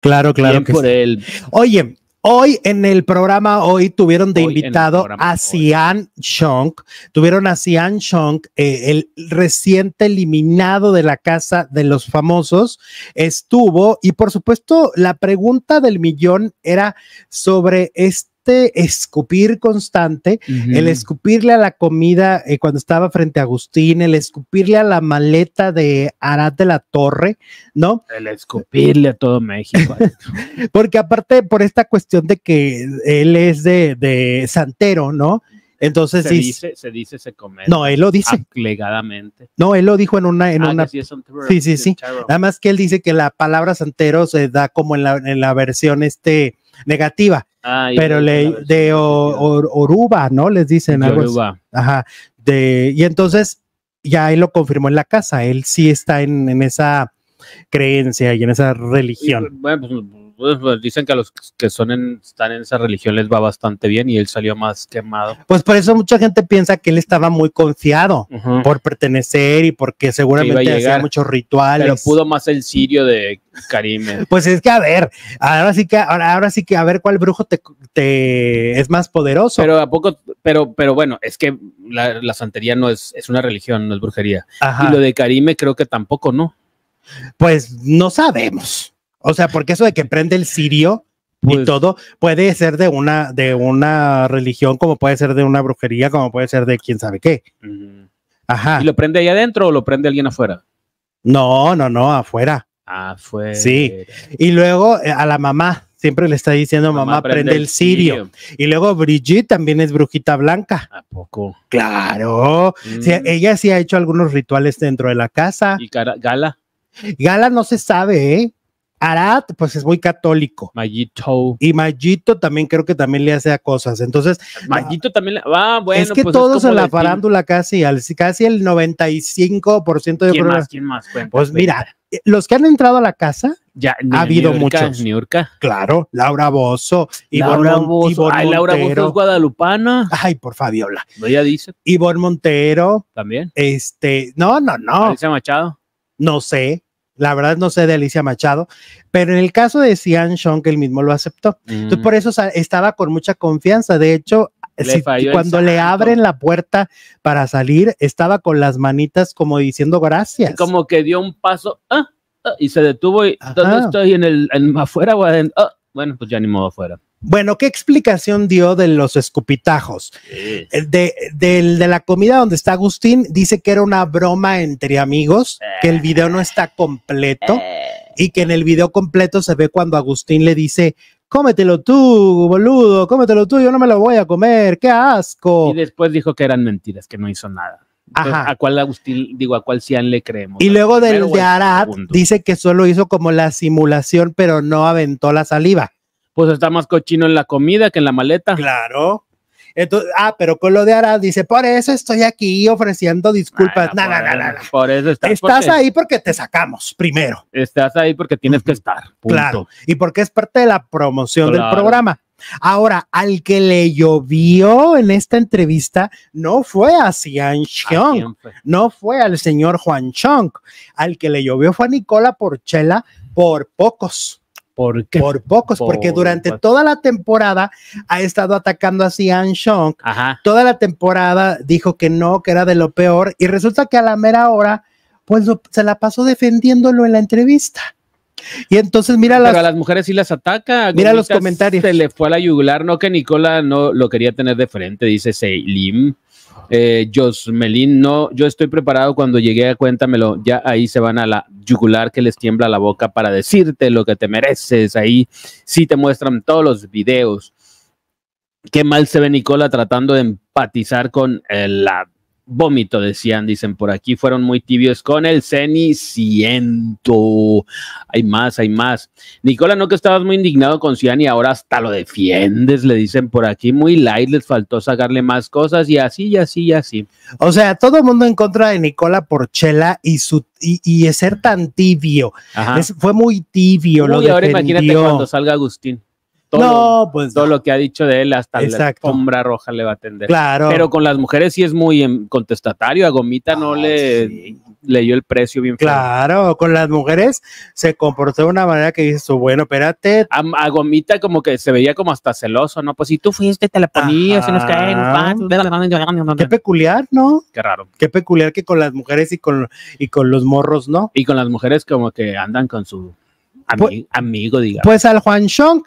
Claro, claro. Oye, Hoy en el programa, hoy tuvieron de invitado a Sian Chong, tuvieron a Sian Chong, eh, el reciente eliminado de la casa de los famosos, estuvo y por supuesto la pregunta del millón era sobre este escupir constante, el escupirle a la comida eh, cuando estaba frente a Agustín, el escupirle a la maleta de Arad de la Torre, ¿no? El escupirle a todo México. Porque aparte por esta cuestión de que él es de, Santero, ¿no? Entonces se dice, se dice, se No, él lo dice. No, él lo dijo en una, en ah, una. Sí, sí, sí, Nada más que él dice que la palabra santero se da como en la, en la versión este negativa pero le, de Oruba, ¿no? Les dicen algo. Ajá. y entonces ya él lo confirmó en la casa, él sí está en, esa creencia y en esa religión. Pues, bueno, pues, pues, pues, dicen que a los que son están en esa religión les va bastante bien y él salió más quemado. Pues por eso mucha gente piensa que él estaba muy confiado por pertenecer y porque seguramente hacía muchos rituales. Pero pudo más el sirio de Karime. pues es que a ver, ahora sí que ahora, sí que a ver cuál brujo te, es más poderoso. Pero a poco, pero pero bueno, es que la, santería no es es una religión, no es brujería. Y lo de Karime creo que tampoco, ¿no? Pues no sabemos. O sea, porque eso de que prende el sirio y pues todo puede ser de una, de una religión, como puede ser de una brujería, como puede ser de quién sabe qué. Ajá. ¿Y lo prende ahí adentro o lo prende alguien afuera? No, no, no, afuera. Afuera. Sí. Y luego eh, a la mamá siempre le está diciendo, mamá, prende, el sirio. Y luego Brigitte también es brujita blanca. ¿A poco? Claro. Mm. ella sí ha hecho algunos rituales dentro de la casa. ¿Y Gala? Gala no se sabe, ¿eh? Arad, pues es muy católico. Mayito. Y Mayito también creo que también le hace a cosas. Entonces. Mayito también. Le, ah, bueno. Es que pues, todos en la farándula casi, al, casi el 95% de ¿Quién más? ¿Quién más? pues mira, los que han entrado a la casa, ya, ha habido muchos. Claro, Laura Bozo. Laura Bozo. Ay, Laura es guadalupana. Ay, por Fabiola. No, ya dice. Ivonne Montero. También. Este, no, no, no. ha Machado. No sé. La verdad no sé de Alicia Machado, pero en el caso de Cian que él mismo lo aceptó. Entonces, mm. por eso estaba con mucha confianza. De hecho, cuando le abren la puerta para salir, estaba con las manitas como diciendo gracias. Como que dio un paso ah, ah, y se detuvo y estoy? ¿En el afuera o adentro? Ah, bueno, pues ya ni modo afuera. Bueno, ¿qué explicación dio de los escupitajos? Eh, de, la comida donde está Agustín, dice que era una broma entre amigos, que el video no está completo eh. y que en el video completo se ve cuando Agustín le dice, cómetelo tú, boludo, cómetelo tú, yo no me lo voy a comer, qué asco. Y después dijo que eran mentiras, que no hizo nada. Ajá. ¿A cuál Agustín, digo, a cuál Cian le creemos? Y luego del de Arad dice que solo hizo como la simulación, pero no aventó la saliva pues está más cochino en la comida que en la maleta. Claro. Entonces, ah, pero con lo de Ara dice, por eso estoy aquí ofreciendo disculpas. Nada, ah, nada, por, eso estás. Estás ahí porque te sacamos primero. Estás ahí porque tienes que estar. Claro. Y porque es parte de la promoción del programa. Ahora, al que le llovió en esta entrevista no fue a Xiang Xiong, no fue al señor Juan Chong, al que le llovió fue a Nicola Porchela por pocos ¿Por qué? Por pocos, porque durante toda la temporada ha estado atacando a Sian Shong. Toda la temporada dijo que no, que era de lo peor. Y resulta que a la mera hora, pues se la pasó defendiéndolo en la entrevista. Y entonces mira las, Pero a las mujeres sí las ataca. Mira los comentarios. Se le fue a la yugular, no que Nicola no lo quería tener de frente, dice Seylim. Eh, Josmelín, no, yo estoy preparado cuando llegué a cuéntamelo. Ya ahí se van a la yugular que les tiembla la boca para decirte lo que te mereces. Ahí sí te muestran todos los videos. Qué mal se ve Nicola tratando de empatizar con la vómito, decían, dicen por aquí. Fueron muy tibios con el Ceniciento. Hay más, hay más. Nicola, no que estabas muy indignado con Cian y ahora hasta lo defiendes, le dicen por aquí. Muy light, les faltó sacarle más cosas y así, y así, y así. O sea, todo el mundo en contra de Nicola Porchela y su y, ser tan tibio. fue muy tibio. Uy, lo ahora imagínate cuando salga Agustín todo, pues todo lo que ha dicho de él hasta la sombra roja le va a atender Pero con las mujeres sí es muy em, contestatario, a Gomita no, ah, le dio leyó el precio bien Claro, con las mujeres se comportó de una manera que su bueno, espérate. A, Gomita como que se veía como hasta celoso, ¿no? Pues si tú fuiste, te la ponías, nos caen, Qué peculiar, ¿no? Qué raro. Qué peculiar que con las mujeres y con, y con los morros, ¿no? Y con las mujeres como que andan con su pues, amigo, digamos. Pues al Juan Chong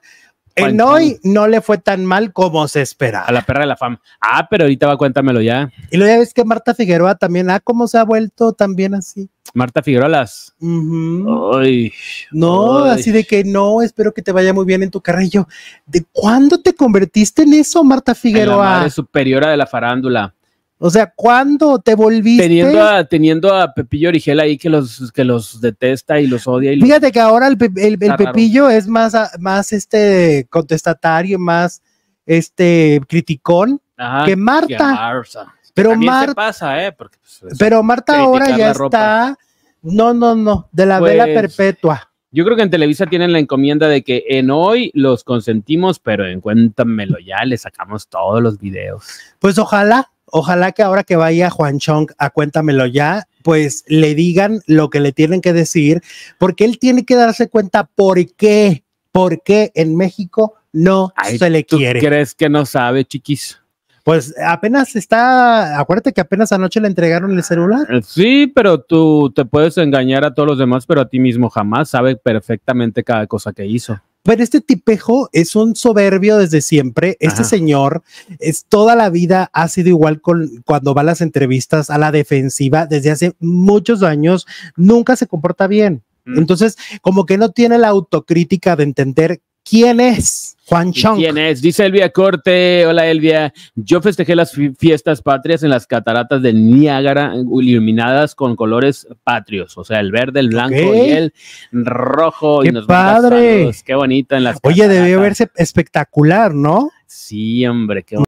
en hoy no le fue tan mal como se esperaba. A la perra de la fama. Ah, pero ahorita va, cuéntamelo ya. Y lo ya ves que Marta Figueroa también, ah, cómo se ha vuelto también así. Marta Figueroa las. ay, no, así de que no, espero que te vaya muy bien en tu carrillo. ¿De cuándo te convertiste en eso, Marta Figueroa? la superiora de la farándula. O sea, ¿cuándo te volviste? Teniendo a, teniendo a Pepillo Origel ahí que los, que los detesta y los odia. Y Fíjate que ahora el, Pepillo es más, más este contestatario, más este criticón que Marta. ¿eh? Pues, pero Marta. pasa, pero Marta ahora ya está. No, no, no, de la vela pues, perpetua. Yo creo que en Televisa tienen la encomienda de que en hoy los consentimos, pero en cuéntamelo ya, le sacamos todos los videos. Pues ojalá, Ojalá que ahora que vaya Juan Chong a Cuéntamelo Ya, pues le digan lo que le tienen que decir, porque él tiene que darse cuenta por qué, por qué en México no se le ¿tú ¿Crees que no sabe, chiquis? Pues apenas está, acuérdate que apenas anoche le entregaron el celular. Eh, sí, pero tú te puedes engañar a todos los demás, pero a ti mismo jamás sabe perfectamente cada cosa que hizo pero este tipejo es un soberbio desde siempre. Este señor es toda la vida ha sido igual con cuando va a las entrevistas a la defensiva desde hace muchos años, nunca se comporta bien. Mm. Entonces, como que no tiene la autocrítica de entender ¿Quién es Juan Chong? ¿Quién es? Dice Elvia Corte. Hola Elvia. Yo festejé las fiestas patrias en las cataratas de Niágara, iluminadas con colores patrios, o sea, el verde, el blanco y el rojo. ¡Qué padre! Qué bonita en las. Oye, debió verse espectacular, ¿no? Sí, hombre, qué bonito.